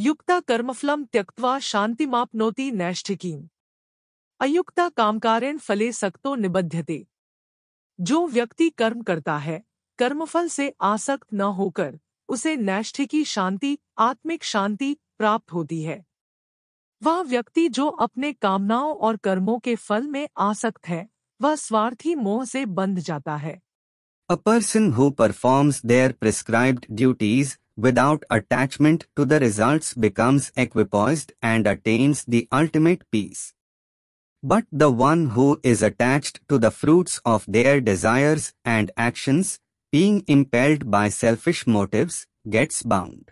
युक्ता कर्मफलम त्यक्त्वा मापनोती नैष्ठिकीम् अयुक्ता कामकारेण फले सक्तो निबध्यते जो व्यक्ति कर्म करता है कर्मफल से आसक्त न होकर उसे नैष्ठिकी शांति आत्मिक शांति प्राप्त होती है वह व्यक्ति जो अपने कामनाओं और कर्मों के फल में आसक्त है वह स्वार्थी मोह से बंध जाता है a person who performs their prescribed duties without attachment to the results becomes equipoised and attains the ultimate peace. But the one who is attached to the fruits of their desires and actions, being impelled by selfish motives, gets bound.